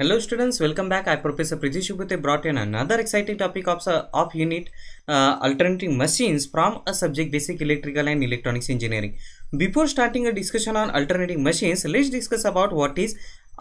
Hello students, welcome back. I Professor Pritish Shubhute brought in another exciting topic of, uh, of unit uh, alternating machines from a subject basic electrical and electronics engineering. Before starting a discussion on alternating machines, let's discuss about what is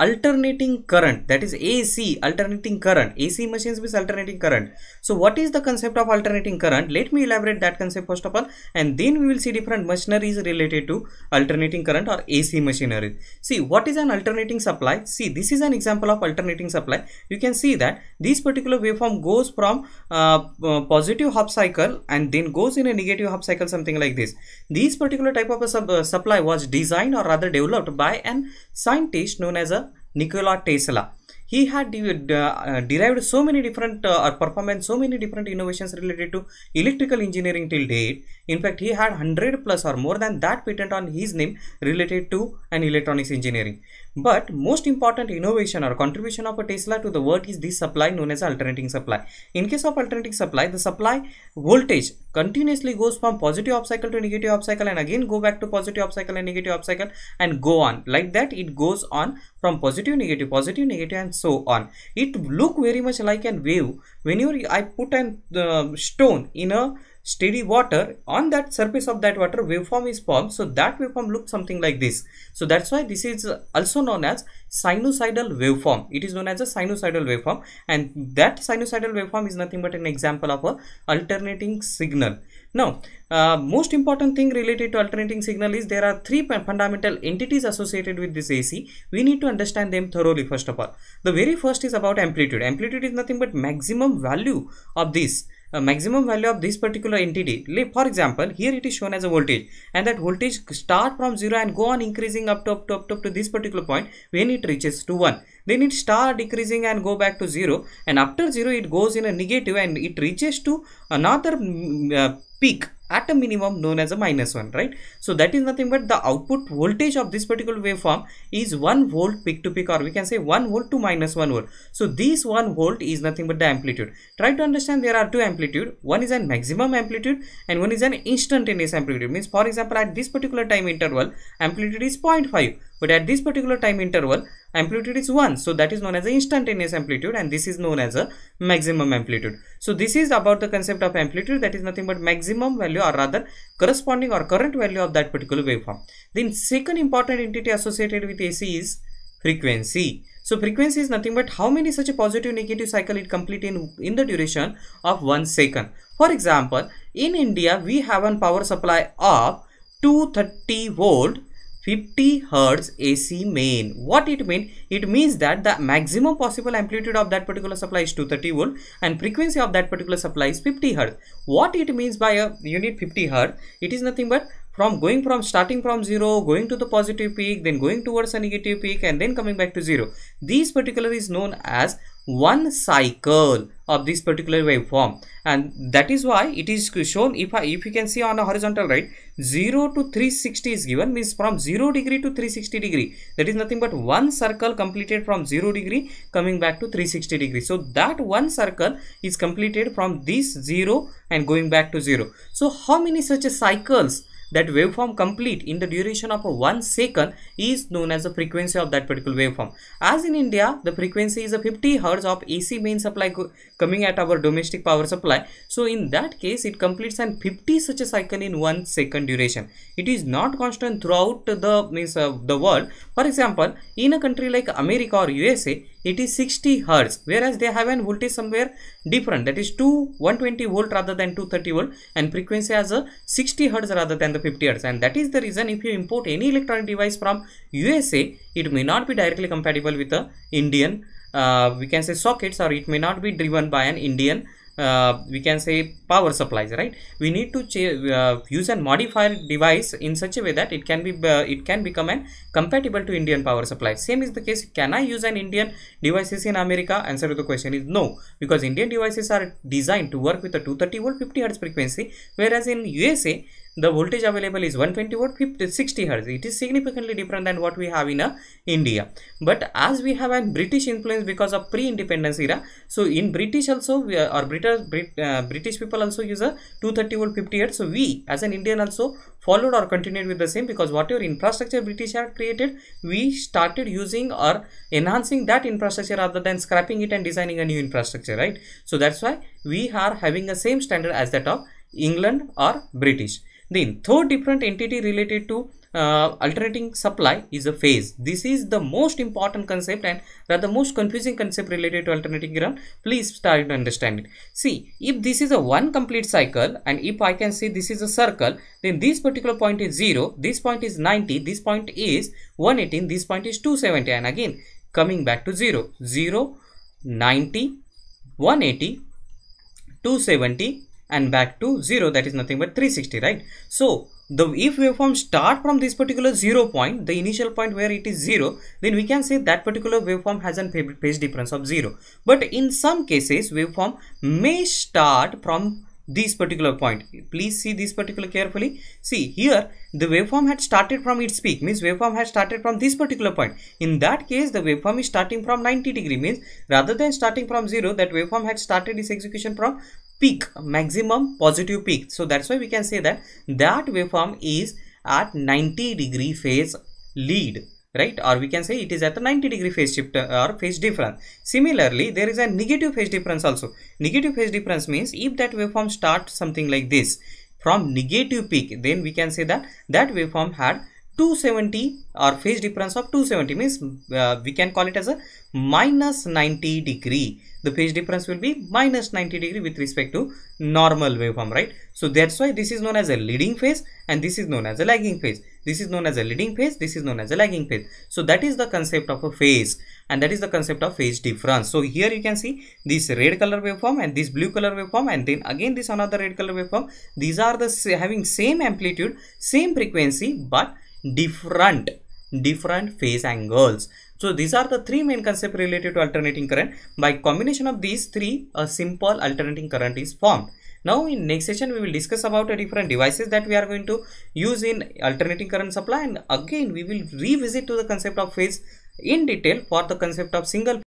alternating current that is AC alternating current AC machines with alternating current so what is the concept of alternating current let me elaborate that concept first of all and then we will see different machineries related to alternating current or AC machinery see what is an alternating supply see this is an example of alternating supply you can see that this particular waveform goes from uh, positive half cycle and then goes in a negative half cycle something like this this particular type of a sub, uh, supply was designed or rather developed by an scientist known as a Nikola Tesla. He had uh, derived so many different uh, performance, so many different innovations related to electrical engineering till date. In fact, he had 100 plus or more than that patent on his name related to an electronics engineering. But most important innovation or contribution of a Tesla to the world is this supply known as alternating supply. In case of alternating supply, the supply voltage continuously goes from positive cycle to negative cycle and again go back to positive cycle and negative cycle and go on. Like that it goes on from positive, negative, positive, negative and so on. It look very much like a wave. When you I put a uh, stone in a steady water, on that surface of that water waveform is formed. So that waveform looks something like this. So that's why this is also known as sinusoidal waveform. It is known as a sinusoidal waveform and that sinusoidal waveform is nothing but an example of a alternating signal. Now, uh, most important thing related to alternating signal is there are three fundamental entities associated with this AC. We need to understand them thoroughly first of all. The very first is about amplitude. Amplitude is nothing but maximum value of this a maximum value of this particular entity for example here it is shown as a voltage and that voltage start from 0 and go on increasing up to up to up to, up to this particular point when it reaches to 1 then it start decreasing and go back to 0 and after 0 it goes in a negative and it reaches to another mm, uh, peak at a minimum known as a minus 1 right so that is nothing but the output voltage of this particular waveform is 1 volt peak to peak or we can say 1 volt to minus 1 volt so this 1 volt is nothing but the amplitude try to understand there are two amplitude one is an maximum amplitude and one is an instantaneous amplitude means for example at this particular time interval amplitude is 0.5 but at this particular time interval, amplitude is 1. So that is known as the instantaneous amplitude and this is known as a maximum amplitude. So this is about the concept of amplitude that is nothing but maximum value or rather corresponding or current value of that particular waveform. Then second important entity associated with AC is frequency. So frequency is nothing but how many such a positive negative cycle it complete in, in the duration of 1 second. For example, in India we have a power supply of 230 volt 50 hertz AC main. What it mean? It means that the maximum possible amplitude of that particular supply is 230 volt and frequency of that particular supply is 50 hertz. What it means by a unit 50 hertz? It is nothing but from going from starting from 0 going to the positive peak then going towards a negative peak and then coming back to 0 these particular is known as one cycle of this particular waveform and that is why it is shown if I, if you can see on a horizontal right 0 to 360 is given means from 0 degree to 360 degree that is nothing but one circle completed from 0 degree coming back to 360 degree so that one circle is completed from this 0 and going back to 0 so how many such cycles that waveform complete in the duration of 1 second is known as the frequency of that particular waveform. As in India, the frequency is a 50 hertz of AC main supply coming at our domestic power supply. So in that case, it completes an 50 such a cycle in 1 second duration. It is not constant throughout the means of the world. For example, in a country like America or USA, it is 60 hertz whereas they have an voltage somewhere different that is 2 120 volt rather than 230 volt and frequency as a 60 hertz rather than the 50 hertz and that is the reason if you import any electronic device from USA it may not be directly compatible with the Indian uh, we can say sockets or it may not be driven by an Indian uh, we can say power supplies right we need to uh, use and modify device in such a way that it can be uh, it can become an compatible to indian power supply same is the case can i use an indian devices in america answer to the question is no because indian devices are designed to work with a 230 volt 50 hertz frequency whereas in usa the voltage available is 120 volt 60 hertz it is significantly different than what we have in a uh, india but as we have a british influence because of pre-independence era so in british also we are, uh, or british Brit, uh, british people also use a 230 volt 50 hertz so we as an indian also followed or continued with the same because whatever infrastructure british had created we started using or enhancing that infrastructure rather than scrapping it and designing a new infrastructure right so that's why we are having the same standard as that of england or british then third different entity related to uh, alternating supply is a phase. This is the most important concept and the most confusing concept related to alternating ground. Please try to understand it. See, if this is a one complete cycle and if I can say this is a circle, then this particular point is 0, this point is 90, this point is 118, this point is 270 and again coming back to 0, 0, 90, 180, 270, and hmm. back to 0 that is nothing but 360 right so the if waveform start from this particular zero point the initial point where it is zero then we can say that particular waveform has an phase difference of zero but in some cases waveform may start from this particular point please see this particular carefully see here the waveform had started from its peak means waveform has started from this particular point in that case the waveform is starting from 90 degree means rather than starting from 0 that waveform had started its execution from peak maximum positive peak so that's why we can say that that waveform is at 90 degree phase lead right or we can say it is at the 90 degree phase shift uh, or phase difference similarly there is a negative phase difference also negative phase difference means if that waveform starts something like this from negative peak then we can say that that waveform had 270 or phase difference of 270 means uh, we can call it as a minus 90 degree the phase difference will be minus 90 degree with respect to normal waveform right so that's why this is known as a leading phase and this is known as a lagging phase this is known as a leading phase this is known as a lagging phase so that is the concept of a phase and that is the concept of phase difference so here you can see this red color waveform and this blue color waveform and then again this another red color waveform these are the having same amplitude same frequency but different different phase angles so these are the three main concepts related to alternating current by combination of these three a simple alternating current is formed now in next session we will discuss about a different devices that we are going to use in alternating current supply and again we will revisit to the concept of phase in detail for the concept of single